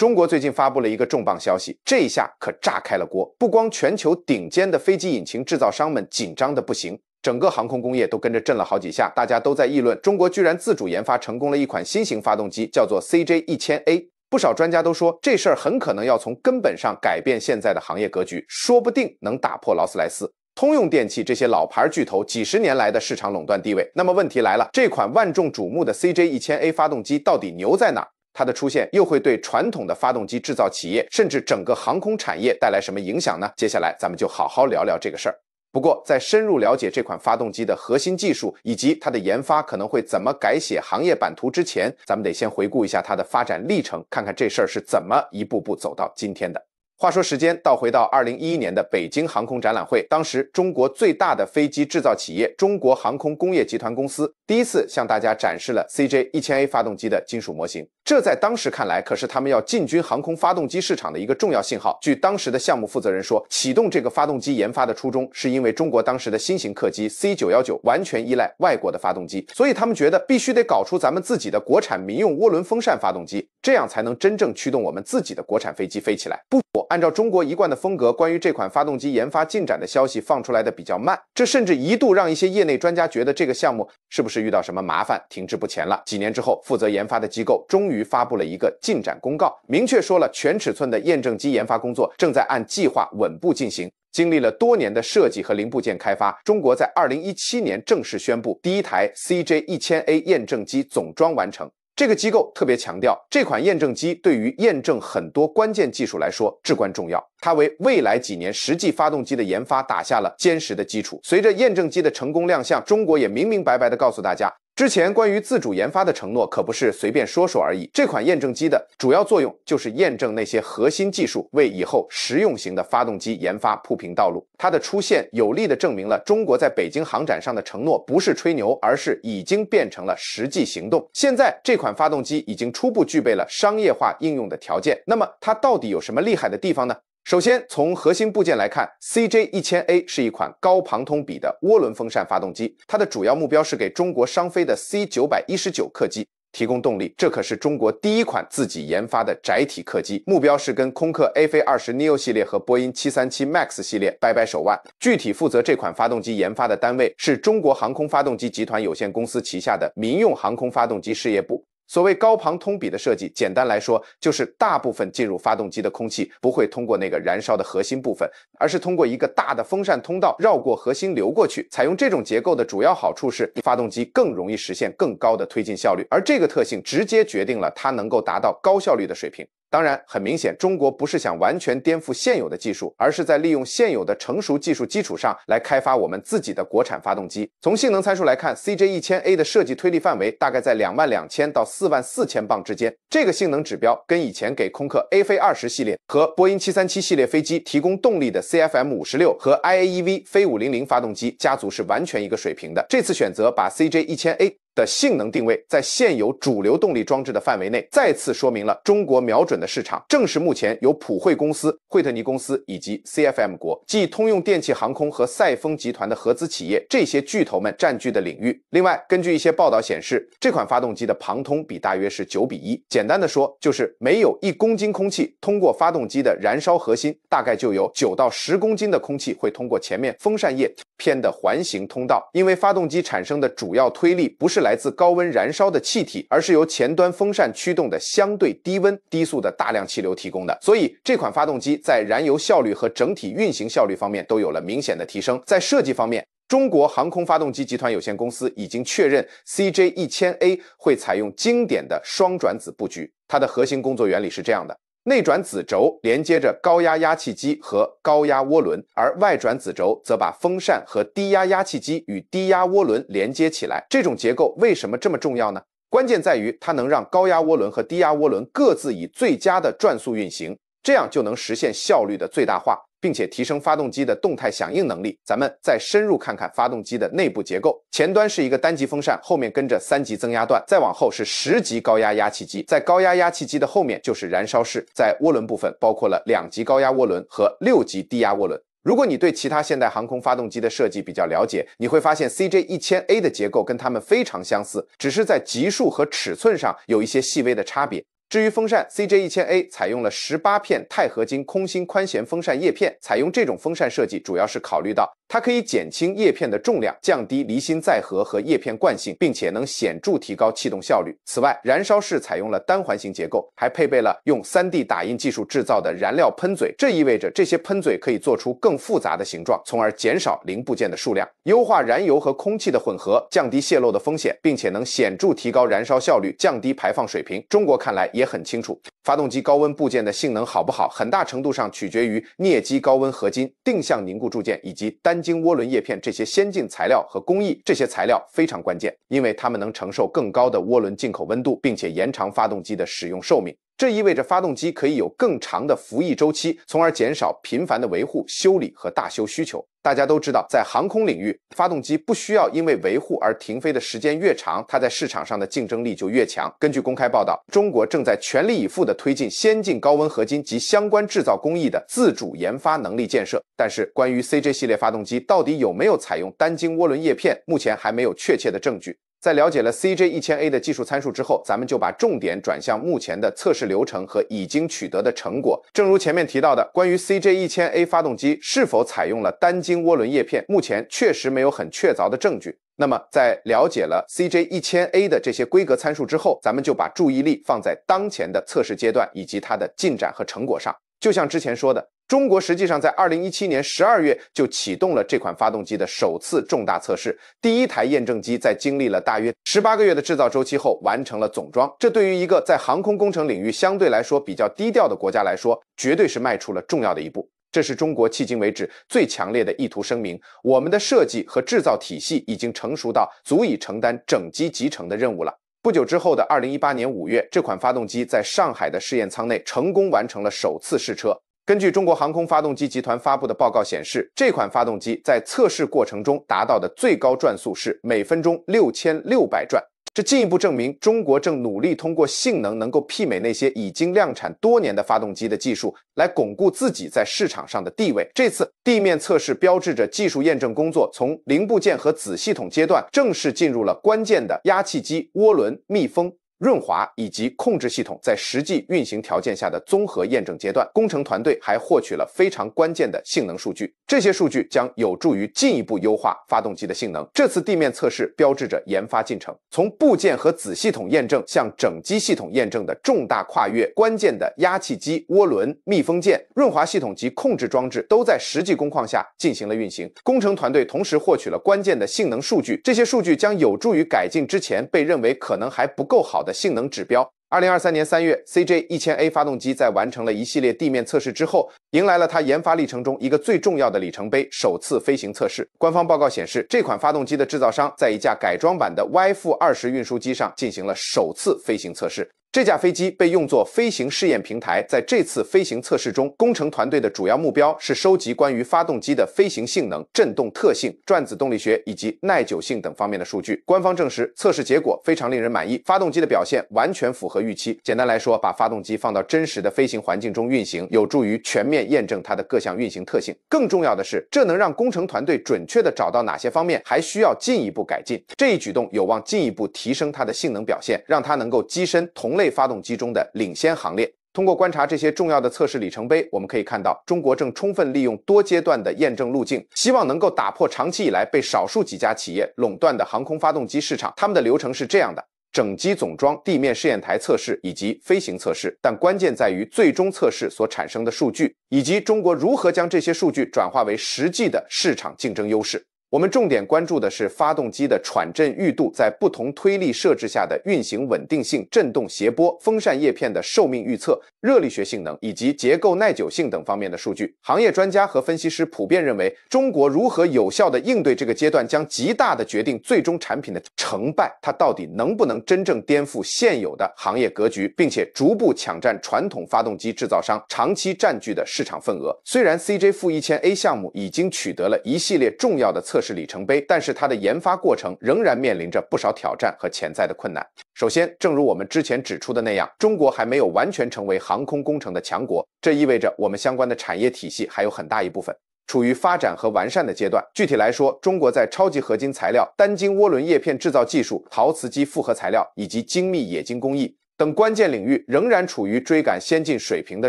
中国最近发布了一个重磅消息，这一下可炸开了锅。不光全球顶尖的飞机引擎制造商们紧张的不行，整个航空工业都跟着震了好几下。大家都在议论，中国居然自主研发成功了一款新型发动机，叫做 CJ 一千 A。不少专家都说，这事儿很可能要从根本上改变现在的行业格局，说不定能打破劳斯莱斯、通用电气这些老牌巨头几十年来的市场垄断地位。那么问题来了，这款万众瞩目的 CJ 一千 A 发动机到底牛在哪？它的出现又会对传统的发动机制造企业，甚至整个航空产业带来什么影响呢？接下来咱们就好好聊聊这个事儿。不过，在深入了解这款发动机的核心技术以及它的研发可能会怎么改写行业版图之前，咱们得先回顾一下它的发展历程，看看这事儿是怎么一步步走到今天的。话说时间倒回到二零一一年的北京航空展览会，当时中国最大的飞机制造企业中国航空工业集团公司第一次向大家展示了 CJ 一千 A 发动机的金属模型。这在当时看来可是他们要进军航空发动机市场的一个重要信号。据当时的项目负责人说，启动这个发动机研发的初衷是因为中国当时的新型客机 C 九幺九完全依赖外国的发动机，所以他们觉得必须得搞出咱们自己的国产民用涡轮风扇发动机，这样才能真正驱动我们自己的国产飞机飞起来。不过。按照中国一贯的风格，关于这款发动机研发进展的消息放出来的比较慢，这甚至一度让一些业内专家觉得这个项目是不是遇到什么麻烦停滞不前了。几年之后，负责研发的机构终于发布了一个进展公告，明确说了全尺寸的验证机研发工作正在按计划稳步进行。经历了多年的设计和零部件开发，中国在2017年正式宣布第一台 CJ1000A 验证机总装完成。这个机构特别强调，这款验证机对于验证很多关键技术来说至关重要，它为未来几年实际发动机的研发打下了坚实的基础。随着验证机的成功亮相，中国也明明白白地告诉大家。之前关于自主研发的承诺可不是随便说说而已。这款验证机的主要作用就是验证那些核心技术，为以后实用型的发动机研发铺平道路。它的出现有力的证明了中国在北京航展上的承诺不是吹牛，而是已经变成了实际行动。现在这款发动机已经初步具备了商业化应用的条件，那么它到底有什么厉害的地方呢？首先，从核心部件来看，CJ 一千 A 是一款高旁通比的涡轮风扇发动机，它的主要目标是给中国商飞的 C 九百一十九客机提供动力。这可是中国第一款自己研发的窄体客机，目标是跟空客 a 飞2 0 n e o 系列和波音737 MAX 系列掰掰手腕。具体负责这款发动机研发的单位是中国航空发动机集团有限公司旗下的民用航空发动机事业部。所谓高旁通比的设计，简单来说就是大部分进入发动机的空气不会通过那个燃烧的核心部分，而是通过一个大的风扇通道绕过核心流过去。采用这种结构的主要好处是，发动机更容易实现更高的推进效率，而这个特性直接决定了它能够达到高效率的水平。当然，很明显，中国不是想完全颠覆现有的技术，而是在利用现有的成熟技术基础上来开发我们自己的国产发动机。从性能参数来看，CJ 一千 A 的设计推力范围大概在两万两千到四万四千磅之间。这个性能指标跟以前给空客 a 飞2 0系列和波音737系列飞机提供动力的 CFM 五十六和 IAEV 飞五零零发动机家族是完全一个水平的。这次选择把 CJ 一千 A 的性能定位在现有主流动力装置的范围内，再次说明了中国瞄准的市场正是目前由普惠公司、惠特尼公司以及 CFM 国（即通用电气航空和赛峰集团）的合资企业这些巨头们占据的领域。另外，根据一些报道显示，这款发动机的旁通比大约是九比一。简单的说，就是没有一公斤空气通过发动机的燃烧核心，大概就有九到十公斤的空气会通过前面风扇叶片的环形通道，因为发动机产生的主要推力不是。来自高温燃烧的气体，而是由前端风扇驱动的相对低温、低速的大量气流提供的。所以，这款发动机在燃油效率和整体运行效率方面都有了明显的提升。在设计方面，中国航空发动机集团有限公司已经确认，CJ 一千 A 会采用经典的双转子布局。它的核心工作原理是这样的。内转子轴连接着高压压气机和高压涡轮，而外转子轴则把风扇和低压压气机与低压涡轮连接起来。这种结构为什么这么重要呢？关键在于它能让高压涡轮和低压涡轮各自以最佳的转速运行，这样就能实现效率的最大化。并且提升发动机的动态响应能力。咱们再深入看看发动机的内部结构，前端是一个单级风扇，后面跟着三级增压段，再往后是十级高压压气机，在高压压气机的后面就是燃烧室，在涡轮部分包括了两级高压涡轮和六级低压涡轮。如果你对其他现代航空发动机的设计比较了解，你会发现 CJ 一千 A 的结构跟它们非常相似，只是在级数和尺寸上有一些细微的差别。至于风扇，CJ 一千 A 采用了十八片钛合金空心宽弦风扇叶片。采用这种风扇设计，主要是考虑到它可以减轻叶片的重量，降低离心载荷和叶片惯性，并且能显著提高气动效率。此外，燃烧室采用了单环形结构，还配备了用 3D 打印技术制造的燃料喷嘴。这意味着这些喷嘴可以做出更复杂的形状，从而减少零部件的数量，优化燃油和空气的混合，降低泄漏的风险，并且能显著提高燃烧效率，降低排放水平。中国看来。也很清楚。发动机高温部件的性能好不好，很大程度上取决于镍基高温合金、定向凝固铸件以及单晶涡轮叶片这些先进材料和工艺。这些材料非常关键，因为它们能承受更高的涡轮进口温度，并且延长发动机的使用寿命。这意味着发动机可以有更长的服役周期，从而减少频繁的维护、修理和大修需求。大家都知道，在航空领域，发动机不需要因为维护而停飞的时间越长，它在市场上的竞争力就越强。根据公开报道，中国正在全力以赴的。推进先进高温合金及相关制造工艺的自主研发能力建设，但是关于 CJ 系列发动机到底有没有采用单晶涡轮叶片，目前还没有确切的证据。在了解了 CJ 一千 A 的技术参数之后，咱们就把重点转向目前的测试流程和已经取得的成果。正如前面提到的，关于 CJ 一千 A 发动机是否采用了单晶涡轮叶片，目前确实没有很确凿的证据。那么，在了解了 CJ 一千 A 的这些规格参数之后，咱们就把注意力放在当前的测试阶段以及它的进展和成果上。就像之前说的，中国实际上在二零一七年十二月就启动了这款发动机的首次重大测试。第一台验证机在经历了大约十八个月的制造周期后完成了总装。这对于一个在航空工程领域相对来说比较低调的国家来说，绝对是迈出了重要的一步。这是中国迄今为止最强烈的意图声明：我们的设计和制造体系已经成熟到足以承担整机集成的任务了。不久之后的二零一八年五月，这款发动机在上海的试验舱内成功完成了首次试车。根据中国航空发动机集团发布的报告显示，这款发动机在测试过程中达到的最高转速是每分钟六千六百转。这进一步证明，中国正努力通过性能能够媲美那些已经量产多年的发动机的技术，来巩固自己在市场上的地位。这次地面测试标志着技术验证工作从零部件和子系统阶段，正式进入了关键的压气机、涡轮、密封。润滑以及控制系统在实际运行条件下的综合验证阶段，工程团队还获取了非常关键的性能数据。这些数据将有助于进一步优化发动机的性能。这次地面测试标志着研发进程从部件和子系统验证向整机系统验证的重大跨越。关键的压气机、涡轮、密封件、润滑系统及控制装置都在实际工况下进行了运行。工程团队同时获取了关键的性能数据，这些数据将有助于改进之前被认为可能还不够好的。性能指标。二零二三年三月，CJ 一千 A 发动机在完成了一系列地面测试之后，迎来了它研发历程中一个最重要的里程碑——首次飞行测试。官方报告显示，这款发动机的制造商在一架改装版的 Y-20 运输机上进行了首次飞行测试。这架飞机被用作飞行试验平台，在这次飞行测试中，工程团队的主要目标是收集关于发动机的飞行性能、振动特性、转子动力学以及耐久性等方面的数据。官方证实，测试结果非常令人满意，发动机的表现完全符合预期。简单来说，把发动机放到真实的飞行环境中运行，有助于全面验证它的各项运行特性。更重要的是，这能让工程团队准确地找到哪些方面还需要进一步改进。这一举动有望进一步提升它的性能表现，让它能够跻身同。类发动机中的领先行列。通过观察这些重要的测试里程碑，我们可以看到，中国正充分利用多阶段的验证路径，希望能够打破长期以来被少数几家企业垄断的航空发动机市场。他们的流程是这样的：整机总装、地面试验台测试以及飞行测试。但关键在于最终测试所产生的数据，以及中国如何将这些数据转化为实际的市场竞争优势。我们重点关注的是发动机的喘振裕度在不同推力设置下的运行稳定性、振动谐波、风扇叶片的寿命预测、热力学性能以及结构耐久性等方面的数据。行业专家和分析师普遍认为，中国如何有效地应对这个阶段，将极大地决定最终产品的成败。它到底能不能真正颠覆现有的行业格局，并且逐步抢占传统发动机制造商长期占据的市场份额？虽然 CJ 负一千 A 项目已经取得了一系列重要的测。是里程碑，但是它的研发过程仍然面临着不少挑战和潜在的困难。首先，正如我们之前指出的那样，中国还没有完全成为航空工程的强国，这意味着我们相关的产业体系还有很大一部分处于发展和完善的阶段。具体来说，中国在超级合金材料、单晶涡轮叶片制造技术、陶瓷基复合材料以及精密冶金工艺。等关键领域仍然处于追赶先进水平的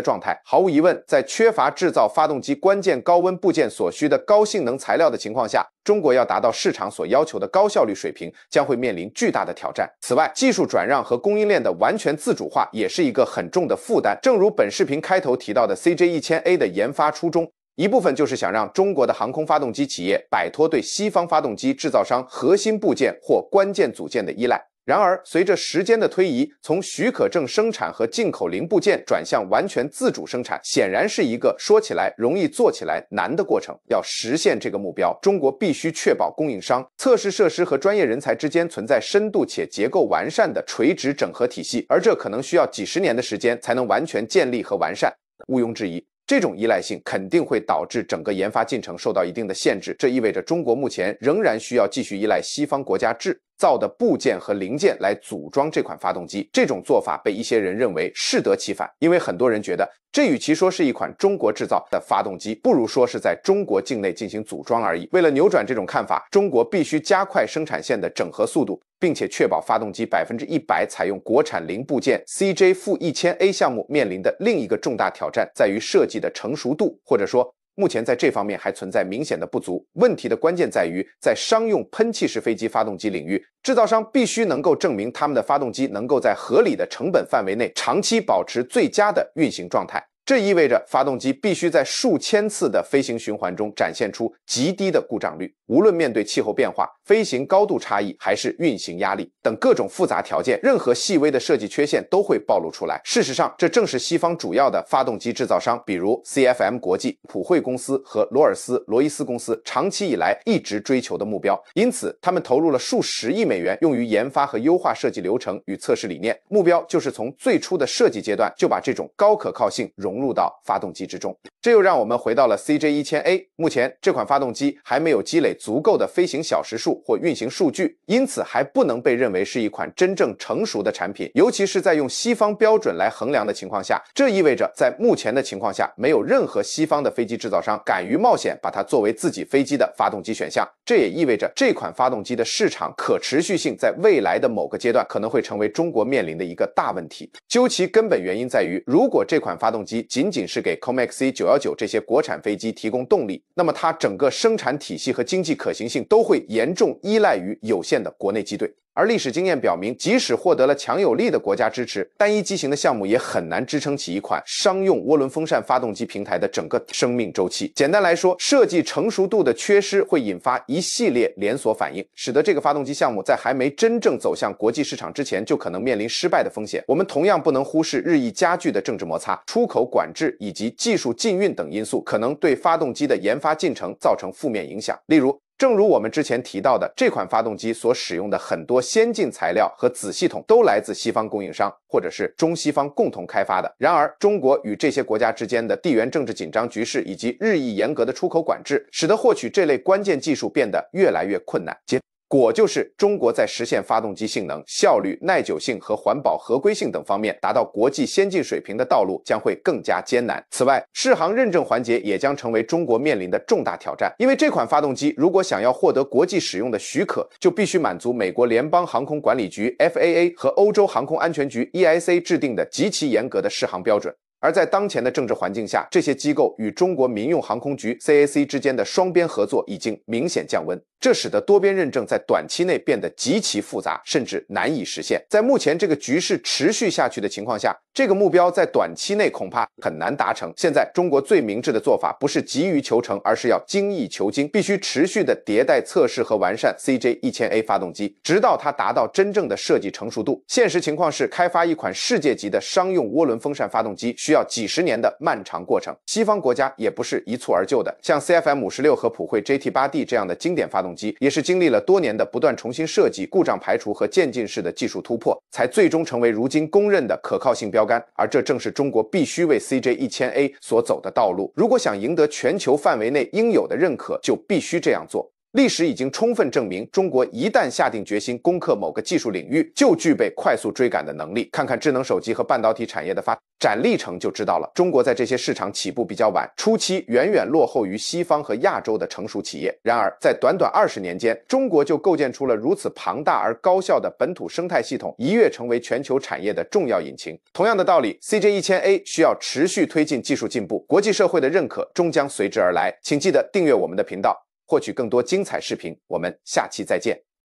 状态。毫无疑问，在缺乏制造发动机关键高温部件所需的高性能材料的情况下，中国要达到市场所要求的高效率水平，将会面临巨大的挑战。此外，技术转让和供应链的完全自主化也是一个很重的负担。正如本视频开头提到的，CJ 一千 A 的研发初衷，一部分就是想让中国的航空发动机企业摆脱对西方发动机制造商核心部件或关键组件的依赖。然而，随着时间的推移，从许可证生产和进口零部件转向完全自主生产，显然是一个说起来容易做起来难的过程。要实现这个目标，中国必须确保供应商、测试设施和专业人才之间存在深度且结构完善的垂直整合体系，而这可能需要几十年的时间才能完全建立和完善。毋庸置疑，这种依赖性肯定会导致整个研发进程受到一定的限制。这意味着，中国目前仍然需要继续依赖西方国家制。造的部件和零件来组装这款发动机，这种做法被一些人认为适得其反，因为很多人觉得这与其说是一款中国制造的发动机，不如说是在中国境内进行组装而已。为了扭转这种看法，中国必须加快生产线的整合速度，并且确保发动机百分之一百采用国产零部件。CJ- 负一千 A 项目面临的另一个重大挑战在于设计的成熟度，或者说。目前在这方面还存在明显的不足。问题的关键在于，在商用喷气式飞机发动机领域，制造商必须能够证明他们的发动机能够在合理的成本范围内长期保持最佳的运行状态。这意味着发动机必须在数千次的飞行循环中展现出极低的故障率，无论面对气候变化、飞行高度差异还是运行压力等各种复杂条件，任何细微的设计缺陷都会暴露出来。事实上，这正是西方主要的发动机制造商，比如 CFM 国际、普惠公司和罗尔斯·罗伊斯公司长期以来一直追求的目标。因此，他们投入了数十亿美元用于研发和优化设计流程与测试理念，目标就是从最初的设计阶段就把这种高可靠性融。融入到发动机之中，这又让我们回到了 C J 一千 A。目前这款发动机还没有积累足够的飞行小时数或运行数据，因此还不能被认为是一款真正成熟的产品，尤其是在用西方标准来衡量的情况下。这意味着在目前的情况下，没有任何西方的飞机制造商敢于冒险把它作为自己飞机的发动机选项。这也意味着这款发动机的市场可持续性在未来的某个阶段可能会成为中国面临的一个大问题。究其根本原因在于，如果这款发动机，仅仅是给 COMAC C 九幺九这些国产飞机提供动力，那么它整个生产体系和经济可行性都会严重依赖于有限的国内机队。而历史经验表明，即使获得了强有力的国家支持，单一机型的项目也很难支撑起一款商用涡轮风扇发动机平台的整个生命周期。简单来说，设计成熟度的缺失会引发一系列连锁反应，使得这个发动机项目在还没真正走向国际市场之前，就可能面临失败的风险。我们同样不能忽视日益加剧的政治摩擦、出口管制以及技术禁运等因素，可能对发动机的研发进程造成负面影响。例如，正如我们之前提到的，这款发动机所使用的很多先进材料和子系统都来自西方供应商，或者是中西方共同开发的。然而，中国与这些国家之间的地缘政治紧张局势以及日益严格的出口管制，使得获取这类关键技术变得越来越困难。果就是，中国在实现发动机性能、效率、耐久性和环保合规性等方面达到国际先进水平的道路将会更加艰难。此外，试航认证环节也将成为中国面临的重大挑战，因为这款发动机如果想要获得国际使用的许可，就必须满足美国联邦航空管理局 FAA 和欧洲航空安全局 e i s a 制定的极其严格的试航标准。而在当前的政治环境下，这些机构与中国民用航空局 CAC 之间的双边合作已经明显降温，这使得多边认证在短期内变得极其复杂，甚至难以实现。在目前这个局势持续下去的情况下，这个目标在短期内恐怕很难达成。现在，中国最明智的做法不是急于求成，而是要精益求精，必须持续的迭代测试和完善 CJ 一千 A 发动机，直到它达到真正的设计成熟度。现实情况是，开发一款世界级的商用涡轮风扇发动机需需要几十年的漫长过程，西方国家也不是一蹴而就的。像 CFM 五十六和普惠 JT 八 D 这样的经典发动机，也是经历了多年的不断重新设计、故障排除和渐进式的技术突破，才最终成为如今公认的可靠性标杆。而这正是中国必须为 CJ 一千 A 所走的道路。如果想赢得全球范围内应有的认可，就必须这样做。历史已经充分证明，中国一旦下定决心攻克某个技术领域，就具备快速追赶的能力。看看智能手机和半导体产业的发展历程就知道了。中国在这些市场起步比较晚，初期远远落后于西方和亚洲的成熟企业。然而，在短短二十年间，中国就构建出了如此庞大而高效的本土生态系统，一跃成为全球产业的重要引擎。同样的道理，CJ 一千 A 需要持续推进技术进步，国际社会的认可终将随之而来。请记得订阅我们的频道。获取更多精彩视频，我们下期再见。